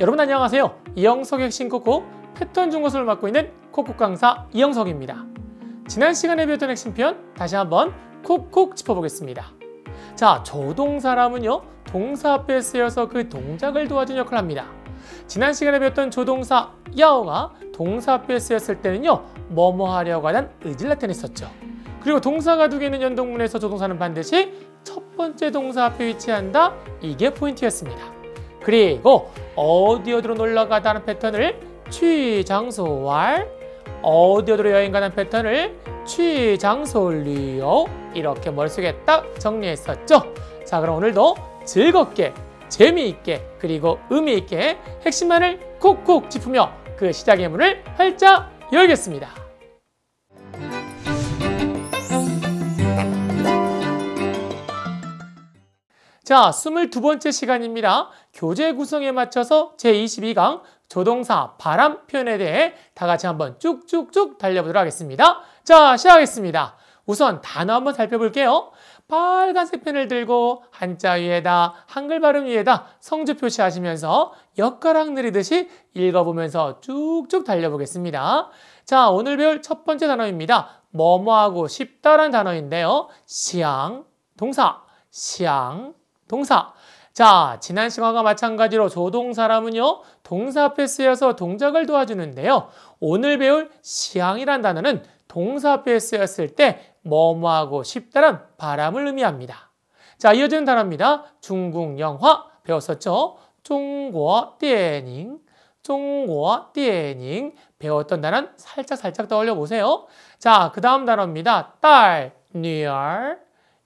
여러분 안녕하세요. 이영석 의 핵심 코코 패턴 중고수를 맡고 있는 코코 강사 이영석입니다. 지난 시간에 배웠던 핵심 표현 다시 한번 콕콕 짚어보겠습니다. 자, 조동사람은요. 동사 앞에 쓰여서 그 동작을 도와준 역할을 합니다. 지난 시간에 배웠던 조동사 야오가 동사 앞에 쓰였을 때는요. 뭐뭐 하려고 하는 의지를 나타냈었죠. 그리고 동사가 두 개 있는 연동문에서 조동사는 반드시 첫 번째 동사 앞에 위치한다. 이게 포인트였습니다. 그리고 어디 어디로 놀러 가다는 패턴을 취장소왈 어디 어디로 여행 가는 패턴을 취장소리요 이렇게 머릿속에 딱 정리했었죠 자 그럼 오늘도 즐겁게 재미있게 그리고 의미있게 핵심만을 콕콕 짚으며 그 시작의 문을 활짝 열겠습니다 자, 22번째 시간입니다. 교재 구성에 맞춰서 제22강 조동사 바람 표현에 대해 다 같이 한번 쭉쭉쭉 달려보도록 하겠습니다. 자, 시작하겠습니다. 우선 단어 한번 살펴볼게요. 빨간색 펜을 들고 한자 위에다 한글 발음 위에다 성주 표시하시면서 엿가락 느리듯이 읽어보면서 쭉쭉 달려보겠습니다. 자, 오늘 배울 첫 번째 단어입니다. 뭐뭐하고 싶다란 단어인데요. 시앙 동사, 시앙 동사. 자, 지난 시간과 마찬가지로 조동사람은요, 동사 앞에 쓰여서 동작을 도와주는데요. 오늘 배울 시향이란 단어는 동사 앞에 쓰였을 때 뭐뭐하고 싶다란 바람을 의미합니다. 자, 이어지는 단어입니다. 중국 영화 배웠었죠? 중국어 电影 중국어 电影 배웠던 단어 는 살짝살짝 떠올려 보세요. 자, 그 다음 단어입니다. 딸, 女儿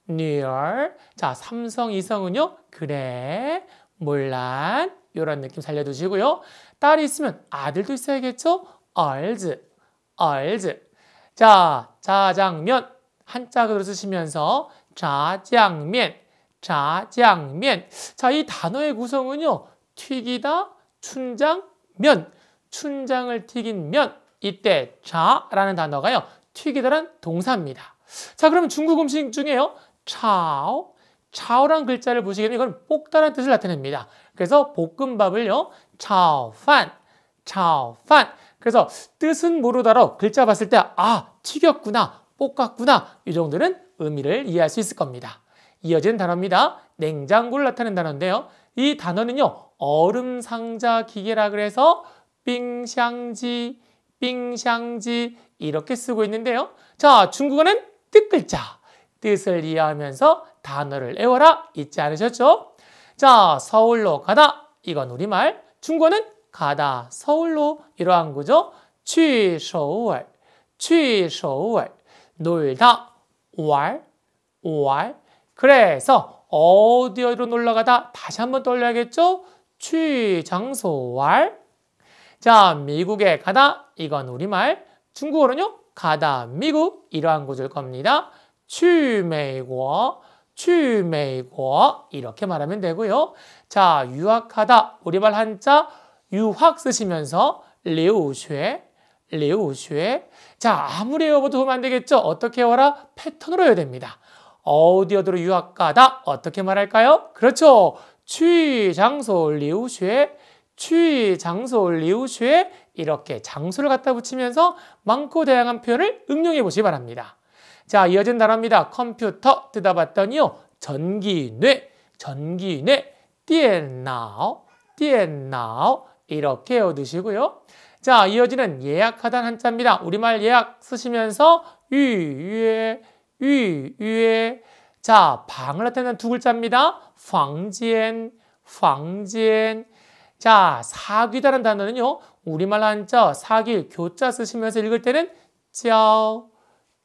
near. 자, 삼성, 이성은요. 그래, 몰란. 이런 느낌 살려두시고요. 딸이 있으면 아들도 있어야겠죠? 얼즈얼즈 자, 자장면. 한자그로 쓰시면서 자장면, 자장면. 자, 이 단어의 구성은요. 튀기다, 춘장, 면. 춘장을 튀긴 면. 이때 자라는 단어가요. 튀기다란 동사입니다. 자, 그럼 중국 음식 중에요. 차오, 차오란 글자를 보시게 되면 이건 볶다란 뜻을 나타냅니다. 그래서 볶음밥을요, 차오판, 차오판. 그래서 뜻은 모르다로 글자 봤을 때 아, 튀겼구나, 볶았구나 이 정도는 의미를 이해할 수 있을 겁니다. 이어지는 단어입니다. 냉장고를 나타낸 단어인데요. 이 단어는요. 얼음 상자 기계라 그래서 빙샹지, 빙샹지 이렇게 쓰고 있는데요. 자, 중국어는 뜻 글자. 뜻을 이해하면서 단어를 외워라 잊지 않으셨죠? 자, 서울로 가다 이건 우리말, 중국어는 가다 서울로 이러한 구조 취서울, 취서울 놀다 왈, 왈 그래서 어디 어디로 놀러 가다 다시 한번 떠올려야겠죠? 취장소 왈. 자, 미국에 가다 이건 우리말, 중국어는요 가다 미국 이러한 구조일 겁니다. 去美国,去美国 이렇게 말하면 되고요. 자, 유학하다 우리말 한자 유학 쓰시면서 留学,留学. 자, 아무리 외워도 도움 안 되겠죠? 어떻게 외워라? 패턴으로 해야 됩니다. 어디 어디로 유학 가다 어떻게 말할까요? 그렇죠. 취장소 留学, 취장소 留学 이렇게 장소를 갖다 붙이면서 많고 다양한 표현을 응용해 보시기 바랍니다. 자, 이어진 단어입니다. 컴퓨터 뜯어봤더니요. 전기뇌, 전기뇌, 띠엔나오, 띠엔나오 이렇게 외우시고요. 자, 이어지는 예약하단 한자입니다. 우리말 예약 쓰시면서 위에, 위에 자, 방을 나타내는 두 글자입니다. 황지엔, 황지엔. 자, 사귀다는 단어는요. 우리말 한자 사귀 교자 쓰시면서 읽을 때는 짜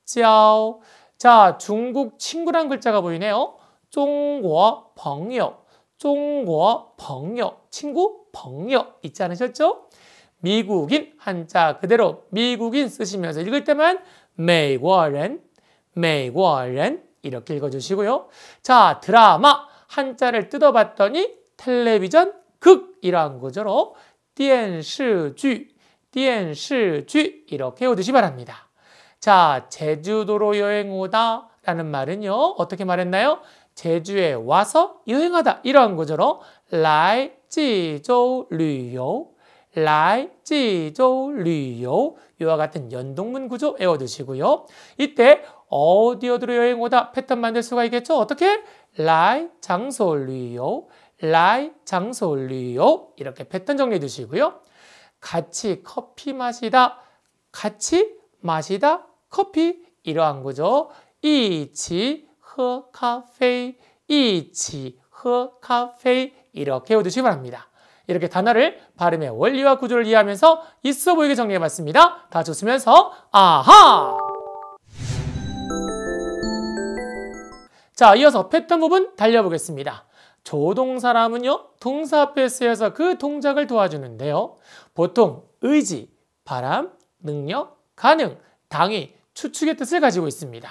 짜오. 자, 중국 친구란 글자가 보이네요. 중국 벙역. 중국 벙역. 친구 벙역 있지 않으셨죠? 미국인 한자 그대로 미국인 쓰시면서 읽을 때만 메이워렌, 메이 이렇게 읽어주시고요. 자, 드라마 한자를 뜯어봤더니 텔레비전 극이라 거죠. 电视剧,电视剧 이렇게 오듯이 바랍니다. 자, 제주도로 여행 오다 라는 말은요. 어떻게 말했나요? 제주에 와서 여행하다 이러한 라이 来济 류요 라이 济州 류요 이와 같은 연동문 구조 외워두시고요. 이때 어디 어디로 여행 오다 패턴 만들 수가 있겠죠. 어떻게? 라이 장소 류요 라이 장소 류요 이렇게 패턴 정리해 두시고요. 같이 커피 마시다 같이 마시다 커피 이러한 거죠. 이치 허 카페이 치허 카페이 이렇게 외우시기 바랍니다. 이렇게 단어를 발음의 원리와 구조를 이해하면서 있어 보이게 정리해봤습니다. 다 좋으면서 아하! 자, 이어서 패턴 부분 달려보겠습니다. 조동사람은요, 동사 앞에 쓰여서 그 동작을 도와주는데요. 보통 의지, 바람, 능력, 가능, 당위, 추측의 뜻을 가지고 있습니다.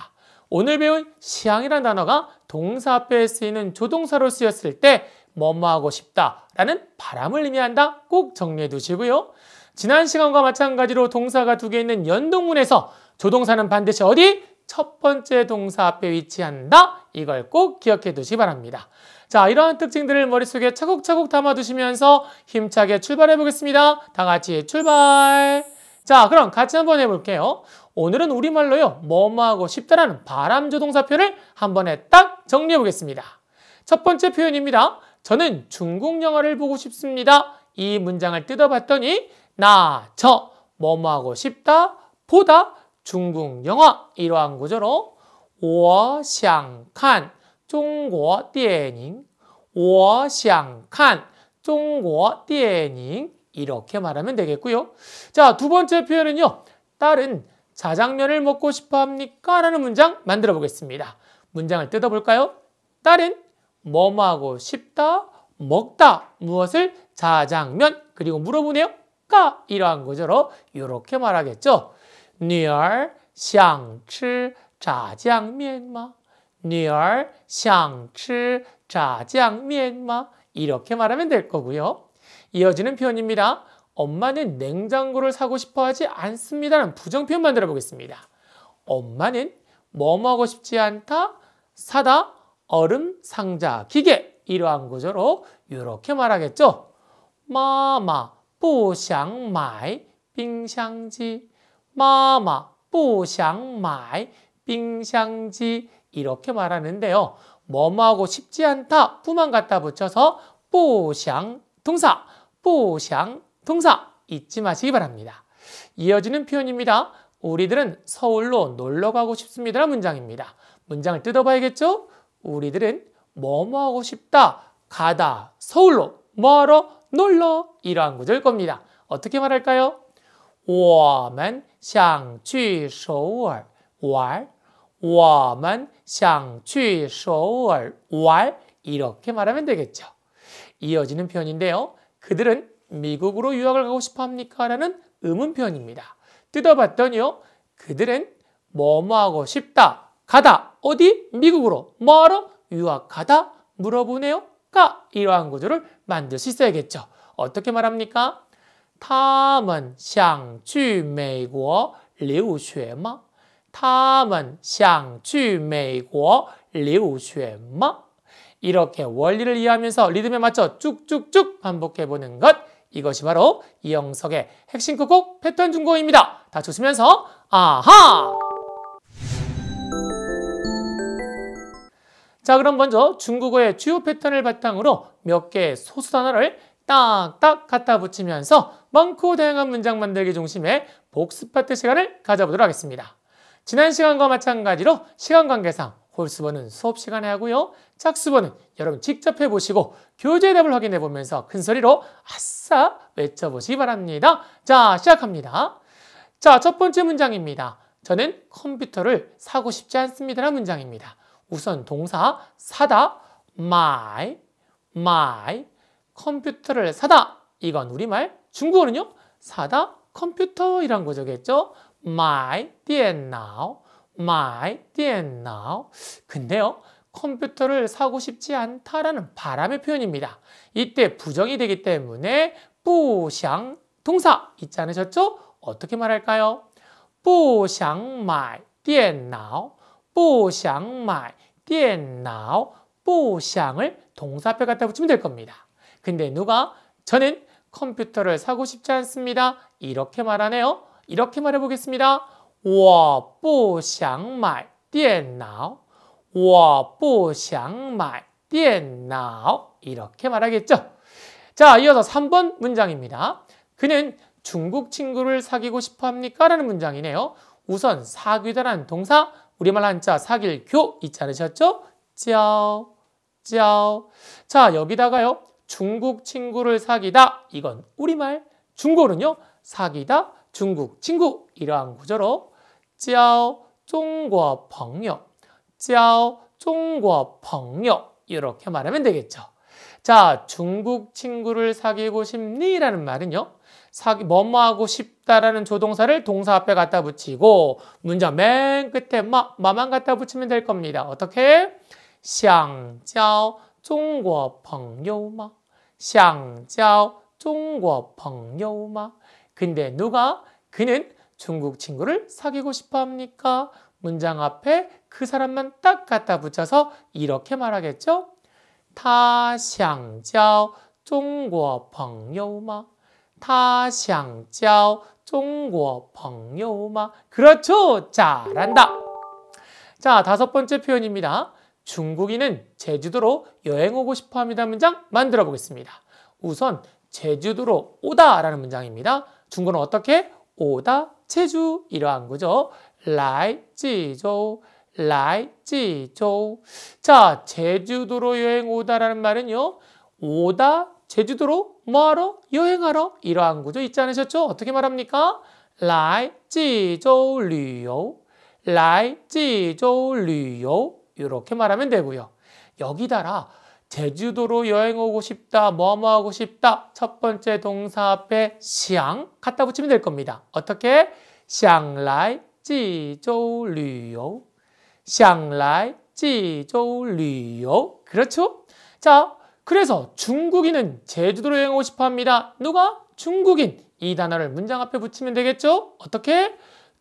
오늘 배운 시향이란 단어가 동사 앞에 쓰이는 조동사로 쓰였을 때 뭐뭐하고 싶다라는 바람을 의미한다 꼭 정리해 두시고요. 지난 시간과 마찬가지로 동사가 두 개 있는 연동문에서 조동사는 반드시 어디? 첫 번째 동사 앞에 위치한다. 이걸 꼭 기억해 두시 기 바랍니다. 자, 이러한 특징들을 머릿속에 차곡차곡 담아두시면서 힘차게 출발해 보겠습니다. 다 같이 출발! 자, 그럼 같이 한번 해볼게요. 오늘은 우리말로요, 뭐뭐하고 싶다라는 바람조 동사 표현을 한 번에 딱 정리해 보겠습니다. 첫 번째 표현입니다. 저는 중국 영화를 보고 싶습니다. 이 문장을 뜯어봤더니 나, 저, 뭐뭐하고 싶다, 보다, 중국 영화 이러한 구조로 我想看 중국 电影我想看 중국 电影 이렇게 말하면 되겠고요. 자, 두 번째 표현은요. 딸은 자장면을 먹고 싶어 합니까? 라는 문장 만들어 보겠습니다. 문장을 뜯어 볼까요? 딸은 뭐뭐하고 싶다, 먹다, 무엇을 자장면, 그리고 물어보네요. 까 이러한 거죠로 이렇게 말하겠죠. 女儿想吃炸酱面吗?女儿想吃炸酱面吗? 이렇게 말하면 될 거고요. 이어지는 표현입니다. 엄마는 냉장고를 사고 싶어 하지 않습니다라는 부정 표현 만들어 보겠습니다. 엄마는 뭐뭐 하고 싶지 않다, 사다, 얼음, 상자, 기계 이러한 구조로 이렇게 말하겠죠. 마마, 부샹 마이, 빙샹지 마마, 부샹 마이, 빙샹지 이렇게 말하는데요. 뭐뭐 하고 싶지 않다 뿐만 갖다 붙여서 부샹 동사, 부샹 동사 잊지 마시기 바랍니다. 이어지는 표현입니다. 우리들은 서울로 놀러 가고 싶습니다. 문장입니다. 문장을 뜯어봐야겠죠? 우리들은 뭐뭐 하고 싶다, 가다, 서울로, 뭐하러, 놀러 이러한 구절 겁니다. 어떻게 말할까요? 我们想去首尔玩,我们想去首尔玩 이렇게 말하면 되겠죠. 이어지는 표현인데요. 그들은 미국으로 유학을 가고 싶어 합니까? 라는 의문표현입니다. 뜯어봤더니요. 그들은 뭐뭐 하고 싶다. 가다. 어디? 미국으로. 뭐하러? 유학 가다. 물어보네요. 가. 이러한 구조를 만들 수 있어야겠죠. 어떻게 말합니까? 他们想去美国留学吗?他们想去美国留学吗? 이렇게 원리를 이해하면서 리듬에 맞춰 쭉쭉쭉 반복해보는 것 이것이 바로 이영석의 핵심 끝곡 패턴 중고입니다. 다좋으면서 아하! 자 그럼 먼저 중국어의 주요 패턴을 바탕으로 몇 개의 소수 단어를 딱딱 갖다 붙이면서 많고 다양한 문장 만들기 중심의 복습 파트 시간을 가져보도록 하겠습니다. 지난 시간과 마찬가지로 시간 관계상 홀수번은 수업 시간에 하고요. 짝수번은 여러분 직접 해보시고 교재 답을 확인해 보면서 큰 소리로 아싸 외쳐보시기 바랍니다. 자, 시작합니다. 자, 첫 번째 문장입니다. 저는 컴퓨터를 사고 싶지 않습니다라는 문장입니다. 우선 동사 사다 my my 컴퓨터를 사다 이건 우리말 중국어는요 사다 컴퓨터이란 거죠겠죠 그렇죠? my 电脑 my n o 근데요, 컴퓨터를 사고 싶지 않다라는 바람의 표현입니다. 이때 부정이 되기 때문에 부샹 동사 있지 않으셨죠? 어떻게 말할까요? 不想买电脑,不想买电脑, 不想을 동사 앞에 갖다 붙이면 될 겁니다. 근데 누가 저는 컴퓨터를 사고 싶지 않습니다. 이렇게 말하네요. 이렇게 말해 보겠습니다. 我不想买电脑.我不想买电脑. 이렇게 말하겠죠. 자, 이어서 3번 문장입니다. 그는 중국 친구를 사귀고 싶어 합니까? 라는 문장이네요. 우선 사귀다라는 동사 우리말 한자 사귈 교 잊지 않으셨죠? 쩌쩌자 여기다가요 중국 친구를 사귀다 이건 우리말 중국어는요 사귀다 중국 친구 이러한 구조로 交 중국 朋友,交 중국 朋友 이렇게 말하면 되겠죠. 자, 중국 친구를 사귀고 싶니라는 말은요. 사기 뭐뭐하고 싶다라는 조동사를 동사 앞에 갖다 붙이고 문장 맨 끝에 마 마만 갖다 붙이면 될 겁니다. 어떻게? 想交 중국 朋友吗?想交中国朋友吗? 근데 누가 그는 중국 친구를 사귀고 싶어 합니까? 문장 앞에 그 사람만 딱 갖다 붙여서 이렇게 말하겠죠? 他想交中国朋友吗?他想交中国朋友吗? 그렇죠! 잘한다! 자, 다섯 번째 표현입니다. 중국인은 제주도로 여행 오고 싶어 합니다 문장 만들어 보겠습니다. 우선 제주도로 오다라는 문장입니다. 중국어는 어떻게? 오다 제주 이러한 거죠. 라이 지조 라이 지조 자 제주도로 여행 오다라는 말은요. 오다 제주도로 뭐하러? 여행하러 이러한 구조 있지 않으셨죠? 어떻게 말합니까? 라이 지조 류요 라이 지조 류요 이렇게 말하면 되고요. 여기다라 제주도로 여행 오고 싶다, 뭐뭐 뭐 하고 싶다. 첫 번째 동사 앞에 시앙 갖다 붙이면 될 겁니다. 어떻게? 샹라이 想来济州旅游.想来济州旅요 그렇죠? 자, 그래서 중국인은 제주도로 여행 오고 싶어 합니다. 누가? 중국인. 이 단어를 문장 앞에 붙이면 되겠죠? 어떻게?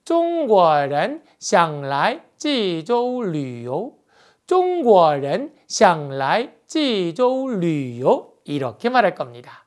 中国人想来济州旅요 중국은 샹라이 지조 류요 이렇게 말할 겁니다.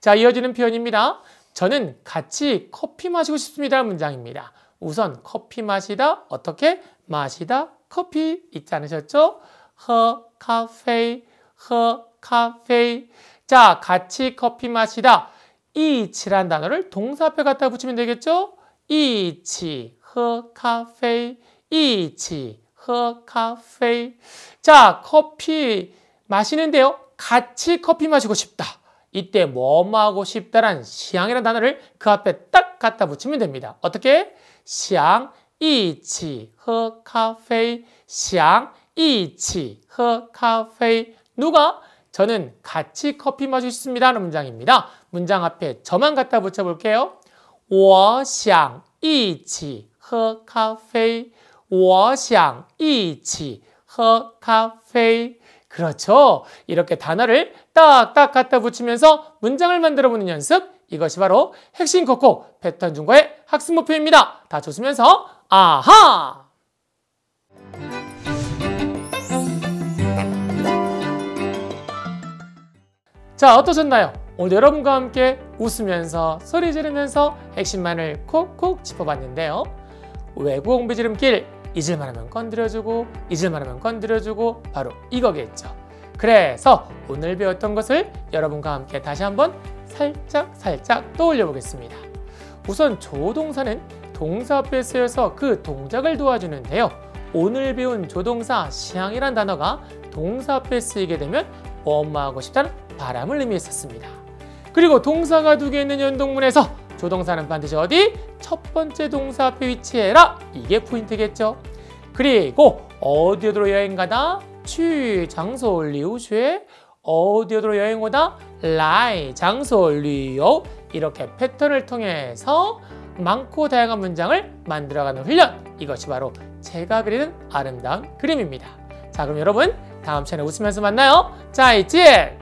자, 이어지는 표현입니다. 저는 같이 커피 마시고 싶습니다. 문장입니다. 우선 커피 마시다 어떻게 마시다 커피 있지 않으셨죠? 허 카페 허 카페 자, 같이 커피 마시다 이치란 단어를 동사표 갖다 붙이면 되겠죠? 이치 허 카페 이치 喝咖啡。 자, 커피 마시는데요. 같이 커피 마시고 싶다. 이때 뭐하고 뭐 싶다란 시향이란 단어를 그 앞에 딱 갖다 붙이면 됩니다. 어떻게? 시향, 이치, 허, 카페이. 시향, 이치, 허, 카페 누가? 저는 같이 커피 마실 수 있습니다. 라는 문장입니다. 문장 앞에 저만 갖다 붙여볼게요. 我想一起喝咖啡。 我想一起허카페 그렇죠. 이렇게 단어를 딱딱 갖다 붙이면서 문장을 만들어 보는 연습. 이것이 바로 핵심 코코 패턴 중과의 학습 목표입니다. 다 조수면서 아하! 자, 어떠셨나요? 오늘 여러분과 함께 웃으면서 소리 지르면서 핵심만을 콕콕 짚어봤는데요. 외국 공부 지름길 잊을만 하면 건드려주고 잊을만 하면 건드려주고 바로 이거겠죠. 그래서 오늘 배웠던 것을 여러분과 함께 다시 한번 살짝 살짝 떠올려 보겠습니다. 우선 조동사는 동사 앞에 쓰여서 그 동작을 도와주는데요. 오늘 배운 조동사 시향이란 단어가 동사 앞에 쓰이게 되면 엄마하고 싶다는 바람을 의미했었습니다. 그리고 동사가 두 개 있는 연동문에서 조동사는 반드시 어디? 첫 번째 동사 앞에 위치해라. 이게 포인트겠죠. 그리고 어디로 여행 가다? 취 장소 리우쉐 어디로 여행 오다? 라이 장소 리오 이렇게 패턴을 통해서 많고 다양한 문장을 만들어가는 훈련 이것이 바로 제가 그리는 아름다운 그림입니다. 자 그럼 여러분 다음 시간에 웃으면서 만나요. 자 이제